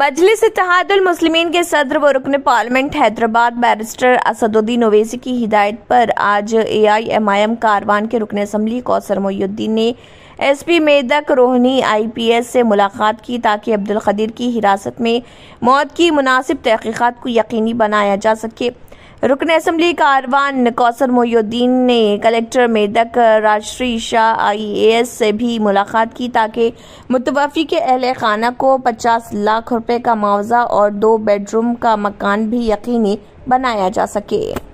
मजलिस इतिहादुल मुस्लिमीन के सदर व रुकन पार्लियामेंट हैदराबाद बैरिस्टर असदुद्दीन ओवैसी की हिदायत पर आज ए आई एम आई एम कारवान के रुकन असम्बली कौसर मोहुद्दीन ने S P Medak Rohini I P S से मुलाकात की ताकि अब्दुल खदीर की हिरासत में मौत की मुनासिब तहकीकत को यकीनी बनाया जा सके रुकन असम्बली कारवान कौसर मोयुद्दीन ने कलेक्टर मेदक राजश्री शाह एस से भी मुलाकात की ताकि मुतवफ़ी के अहल खाना को 50 लाख रुपए का मुआवजा और दो बेडरूम का मकान भी यकीनी बनाया जा सके